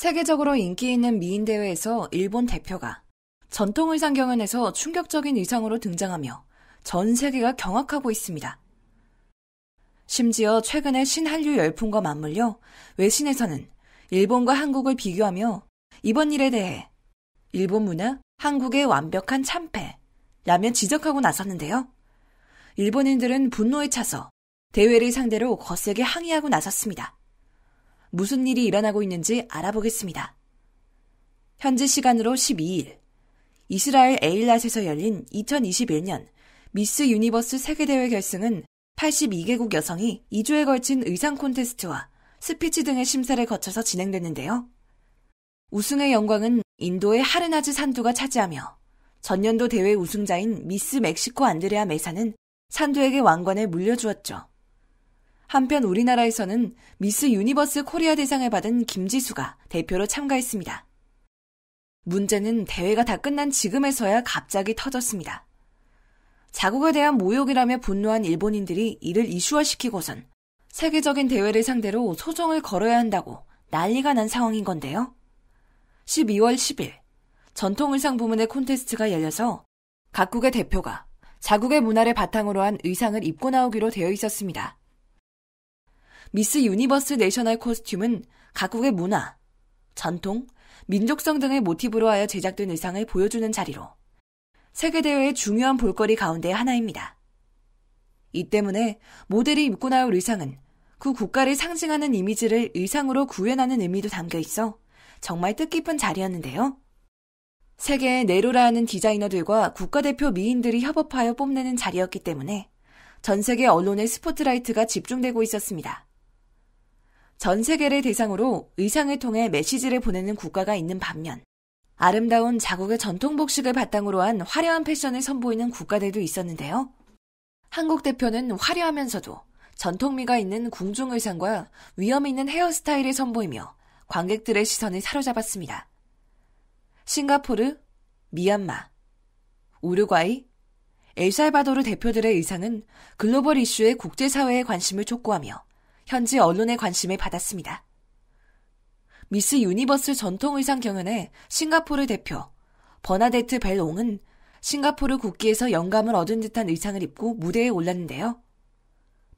세계적으로 인기 있는 미인 대회에서 일본 대표가 전통 의상 경연에서 충격적인 의상으로 등장하며 전 세계가 경악하고 있습니다. 심지어 최근의 신한류 열풍과 맞물려 외신에서는 일본과 한국을 비교하며 이번 일에 대해 일본 문화, 한국의 완벽한 참패 라며 지적하고 나섰는데요. 일본인들은 분노에 차서 대회를 상대로 거세게 항의하고 나섰습니다. 무슨 일이 일어나고 있는지 알아보겠습니다. 현지 시간으로 12일, 이스라엘 에일랏에서 열린 2021년 미스 유니버스 세계대회 결승은 82개국 여성이 2주에 걸친 의상 콘테스트와 스피치 등의 심사를 거쳐서 진행됐는데요. 우승의 영광은 인도의 하르나즈 산두가 차지하며 전년도 대회 우승자인 미스 멕시코 안드레아 메사는 산두에게 왕관을 물려주었죠. 한편 우리나라에서는 미스 유니버스 코리아 대상을 받은 김지수가 대표로 참가했습니다. 문제는 대회가 다 끝난 지금에서야 갑자기 터졌습니다. 자국에 대한 모욕이라며 분노한 일본인들이 이를 이슈화시키고선 세계적인 대회를 상대로 소송을 걸어야 한다고 난리가 난 상황인 건데요. 12월 10일 전통의상 부문의 콘테스트가 열려서 각국의 대표가 자국의 문화를 바탕으로 한 의상을 입고 나오기로 되어 있었습니다. 미스 유니버스 내셔널 코스튬은 각국의 문화, 전통, 민족성 등을 모티브로 하여 제작된 의상을 보여주는 자리로 세계대회의 중요한 볼거리 가운데 하나입니다. 이 때문에 모델이 입고 나올 의상은 그 국가를 상징하는 이미지를 의상으로 구현하는 의미도 담겨 있어 정말 뜻깊은 자리였는데요. 세계의 네로라 는 디자이너들과 국가대표 미인들이 협업하여 뽐내는 자리였기 때문에 전 세계 언론의 스포트라이트가 집중되고 있었습니다. 전 세계를 대상으로 의상을 통해 메시지를 보내는 국가가 있는 반면 아름다운 자국의 전통 복식을 바탕으로 한 화려한 패션을 선보이는 국가들도 있었는데요. 한국 대표는 화려하면서도 전통미가 있는 궁중 의상과 위험 있는 헤어스타일을 선보이며 관객들의 시선을 사로잡았습니다. 싱가포르, 미얀마, 우루과이, 엘살바도르 대표들의 의상은 글로벌 이슈에 국제사회의 관심을 촉구하며 현지 언론의 관심을 받았습니다. 미스 유니버스 전통 의상 경연에 싱가포르 대표 버나데트 벨옹은 싱가포르 국기에서 영감을 얻은 듯한 의상을 입고 무대에 올랐는데요.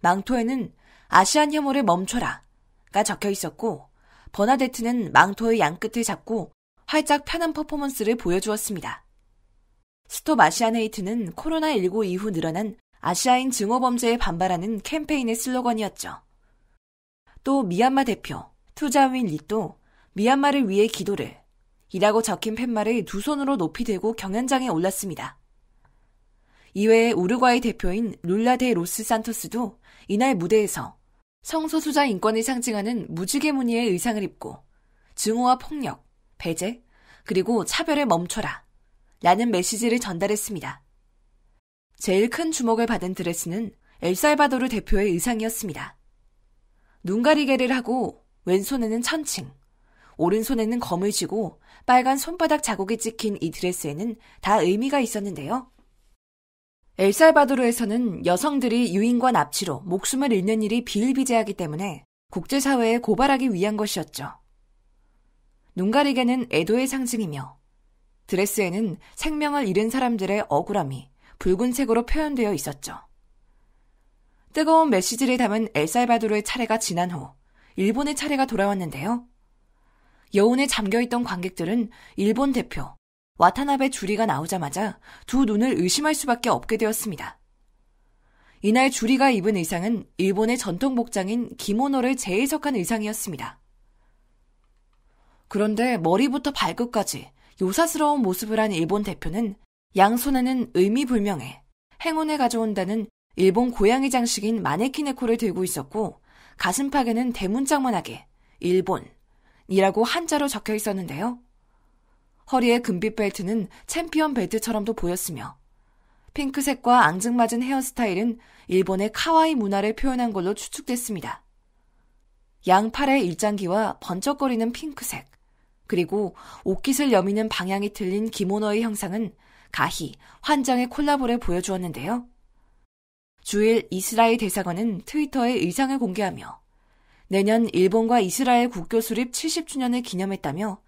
망토에는 아시안 혐오를 멈춰라가 적혀 있었고 버나데트는 망토의 양끝을 잡고 활짝 펴는 퍼포먼스를 보여주었습니다. 스톱 아시안 헤이트는 코로나19 이후 늘어난 아시아인 증오 범죄에 반발하는 캠페인의 슬로건이었죠. 또 미얀마 대표 투자윈 리또 미얀마를 위해 기도를 이라고 적힌 팻말을 두 손으로 높이 들고 경연장에 올랐습니다. 이외에 우루과이 대표인 룰라 데 로스 산토스도 이날 무대에서 성소수자 인권을 상징하는 무지개 무늬의 의상을 입고 증오와 폭력, 배제, 그리고 차별에 멈춰라 라는 메시지를 전달했습니다. 제일 큰 주목을 받은 드레스는 엘살바도르 대표의 의상이었습니다. 눈 가리개를 하고 왼손에는 천칭, 오른손에는 검을 쥐고 빨간 손바닥 자국이 찍힌 이 드레스에는 다 의미가 있었는데요. 엘살바도르에서는 여성들이 유인과 납치로 목숨을 잃는 일이 비일비재하기 때문에 국제사회에 고발하기 위한 것이었죠. 눈 가리개는 애도의 상징이며 드레스에는 생명을 잃은 사람들의 억울함이 붉은색으로 표현되어 있었죠. 뜨거운 메시지를 담은 엘살바도르의 차례가 지난 후 일본의 차례가 돌아왔는데요. 여운에 잠겨있던 관객들은 일본 대표 와타나베 주리가 나오자마자 두 눈을 의심할 수밖에 없게 되었습니다. 이날 주리가 입은 의상은 일본의 전통 복장인 기모노를 재해석한 의상이었습니다. 그런데 머리부터 발끝까지 요사스러운 모습을 한 일본 대표는 양손에는 의미불명해 행운을 가져온다는 일본 고양이 장식인 마네키네 코를 들고 있었고 가슴팍에는 대문짝만하게 일본이라고 한자로 적혀 있었는데요. 허리에 금빛 벨트는 챔피언 벨트처럼도 보였으며 핑크색과 앙증맞은 헤어스타일은 일본의 카와이 문화를 표현한 걸로 추측됐습니다. 양팔의 일장기와 번쩍거리는 핑크색, 그리고 옷깃을 여미는 방향이 틀린 기모너의 형상은 가히 환장의 콜라보를 보여주었는데요. 주일 이스라엘 대사관은 트위터에 의상을 공개하며 내년 일본과 이스라엘 국교 수립 70주년을 기념했다며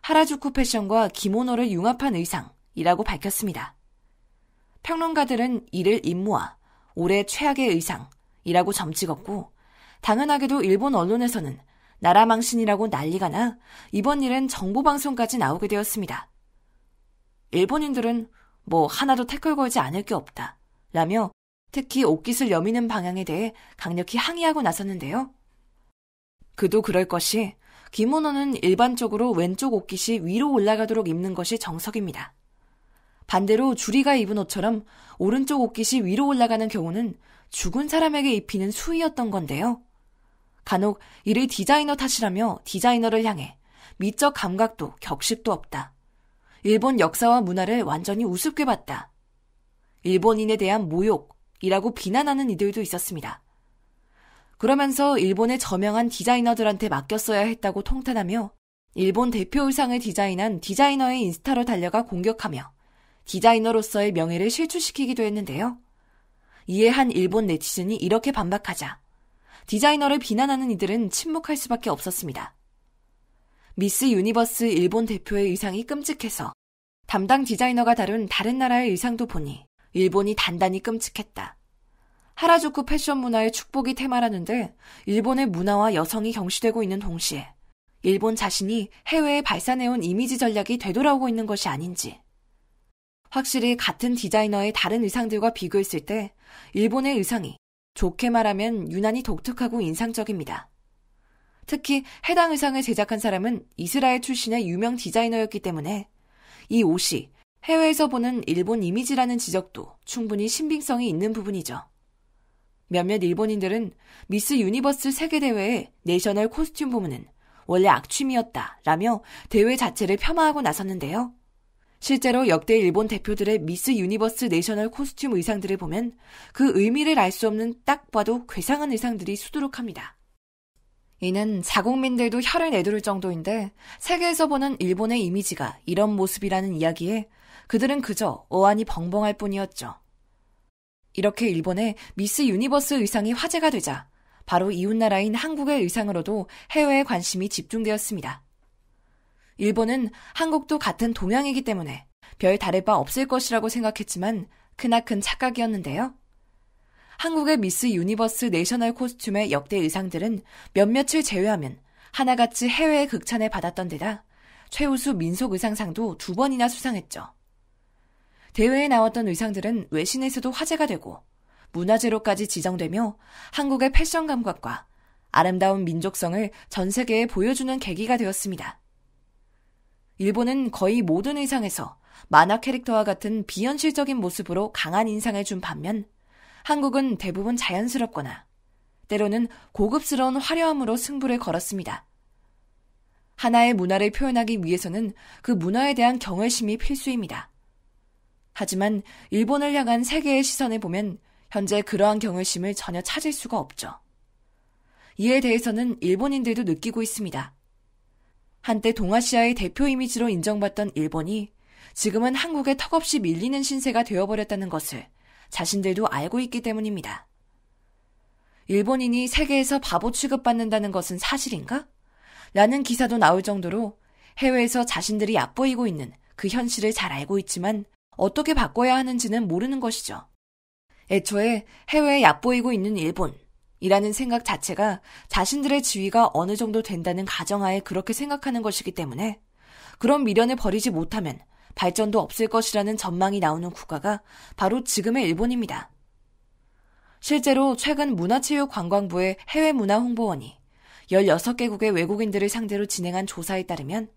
하라주쿠 패션과 기모노를 융합한 의상이라고 밝혔습니다. 평론가들은 이를 임무와 올해 최악의 의상이라고 점찍었고 당연하게도 일본 언론에서는 나라 망신이라고 난리가 나 이번 일은 정보 방송까지 나오게 되었습니다. 일본인들은 뭐 하나도 태클 걸지 않을 게 없다. 라며 특히 옷깃을 여미는 방향에 대해 강력히 항의하고 나섰는데요. 그도 그럴 것이 김원호는 일반적으로 왼쪽 옷깃이 위로 올라가도록 입는 것이 정석입니다. 반대로 주리가 입은 옷처럼 오른쪽 옷깃이 위로 올라가는 경우는 죽은 사람에게 입히는 수위였던 건데요. 간혹 이를 디자이너 탓이라며 디자이너를 향해 미적 감각도 격식도 없다. 일본 역사와 문화를 완전히 우습게 봤다. 일본인에 대한 모욕, 이라고 비난하는 이들도 있었습니다. 그러면서 일본의 저명한 디자이너들한테 맡겼어야 했다고 통탄하며 일본 대표 의상을 디자인한 디자이너의 인스타로 달려가 공격하며 디자이너로서의 명예를 실추시키기도 했는데요. 이에 한 일본 네티즌이 이렇게 반박하자 디자이너를 비난하는 이들은 침묵할 수밖에 없었습니다. 미스 유니버스 일본 대표의 의상이 끔찍해서 담당 디자이너가 다룬 다른 나라의 의상도 보니 일본이 단단히 끔찍했다. 하라주쿠 패션 문화의 축복이 테마라는데 일본의 문화와 여성이 경시되고 있는 동시에 일본 자신이 해외에 발산해온 이미지 전략이 되돌아오고 있는 것이 아닌지. 확실히 같은 디자이너의 다른 의상들과 비교했을 때 일본의 의상이 좋게 말하면 유난히 독특하고 인상적입니다. 특히 해당 의상을 제작한 사람은 이스라엘 출신의 유명 디자이너였기 때문에 이 옷이 해외에서 보는 일본 이미지라는 지적도 충분히 신빙성이 있는 부분이죠. 몇몇 일본인들은 미스 유니버스 세계대회의 내셔널 코스튬 부문은 원래 악취미였다 라며 대회 자체를 폄하하고 나섰는데요. 실제로 역대 일본 대표들의 미스 유니버스 내셔널 코스튬 의상들을 보면 그 의미를 알 수 없는 딱 봐도 괴상한 의상들이 수두룩합니다. 이는 자국민들도 혀를 내두를 정도인데 세계에서 보는 일본의 이미지가 이런 모습이라는 이야기에 그들은 그저 어안이 벙벙할 뿐이었죠. 이렇게 일본의 미스 유니버스 의상이 화제가 되자 바로 이웃나라인 한국의 의상으로도 해외의 관심이 집중되었습니다. 일본은 한국도 같은 동양이기 때문에 별 다를 바 없을 것이라고 생각했지만 크나큰 착각이었는데요. 한국의 미스 유니버스 내셔널 코스튬의 역대 의상들은 몇몇을 제외하면 하나같이 해외의 극찬을 받았던 데다 최우수 민속 의상상도 두 번이나 수상했죠. 대회에 나왔던 의상들은 외신에서도 화제가 되고 문화재로까지 지정되며 한국의 패션 감각과 아름다운 민족성을 전 세계에 보여주는 계기가 되었습니다. 일본은 거의 모든 의상에서 만화 캐릭터와 같은 비현실적인 모습으로 강한 인상을 준 반면 한국은 대부분 자연스럽거나 때로는 고급스러운 화려함으로 승부를 걸었습니다. 하나의 문화를 표현하기 위해서는 그 문화에 대한 경외심이 필수입니다. 하지만 일본을 향한 세계의 시선을 보면 현재 그러한 경외심을 전혀 찾을 수가 없죠. 이에 대해서는 일본인들도 느끼고 있습니다. 한때 동아시아의 대표 이미지로 인정받던 일본이 지금은 한국에 턱없이 밀리는 신세가 되어버렸다는 것을 자신들도 알고 있기 때문입니다. 일본인이 세계에서 바보 취급받는다는 것은 사실인가? 라는 기사도 나올 정도로 해외에서 자신들이 앞보이고 있는 그 현실을 잘 알고 있지만 어떻게 바꿔야 하는지는 모르는 것이죠. 애초에 해외에 얕보이고 있는 일본이라는 생각 자체가 자신들의 지위가 어느 정도 된다는 가정하에 그렇게 생각하는 것이기 때문에 그런 미련을 버리지 못하면 발전도 없을 것이라는 전망이 나오는 국가가 바로 지금의 일본입니다. 실제로 최근 문화체육관광부의 해외문화홍보원이 16개국의 외국인들을 상대로 진행한 조사에 따르면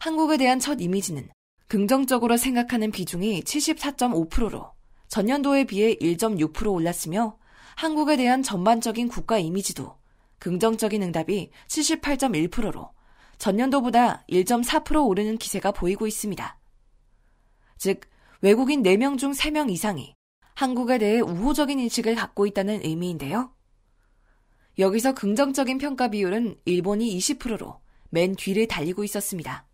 한국에 대한 첫 이미지는 긍정적으로 생각하는 비중이 74.5%로 전년도에 비해 1.6% 올랐으며 한국에 대한 전반적인 국가 이미지도 긍정적인 응답이 78.1%로 전년도보다 1.4% 오르는 기세가 보이고 있습니다. 즉, 외국인 4명 중 3명 이상이 한국에 대해 우호적인 인식을 갖고 있다는 의미인데요. 여기서 긍정적인 평가 비율은 일본이 20%로 맨 뒤를 달리고 있었습니다.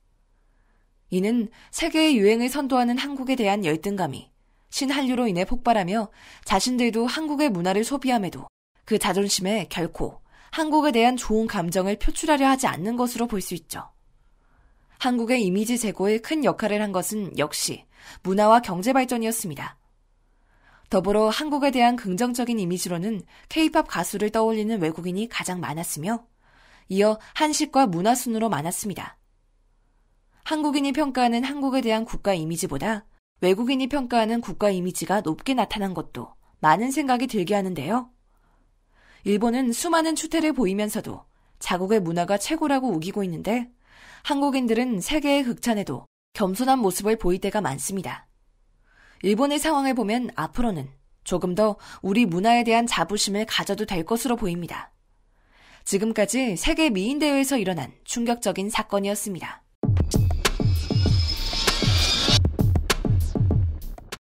이는 세계의 유행을 선도하는 한국에 대한 열등감이 신한류로 인해 폭발하며 자신들도 한국의 문화를 소비함에도 그 자존심에 결코 한국에 대한 좋은 감정을 표출하려 하지 않는 것으로 볼 수 있죠. 한국의 이미지 제고에 큰 역할을 한 것은 역시 문화와 경제 발전이었습니다. 더불어 한국에 대한 긍정적인 이미지로는 케이팝 가수를 떠올리는 외국인이 가장 많았으며 이어 한식과 문화순으로 많았습니다. 한국인이 평가하는 한국에 대한 국가 이미지보다 외국인이 평가하는 국가 이미지가 높게 나타난 것도 많은 생각이 들게 하는데요. 일본은 수많은 추태를 보이면서도 자국의 문화가 최고라고 우기고 있는데 한국인들은 세계의 극찬에도 겸손한 모습을 보일 때가 많습니다. 일본의 상황을 보면 앞으로는 조금 더 우리 문화에 대한 자부심을 가져도 될 것으로 보입니다. 지금까지 세계 미인대회에서 일어난 충격적인 사건이었습니다.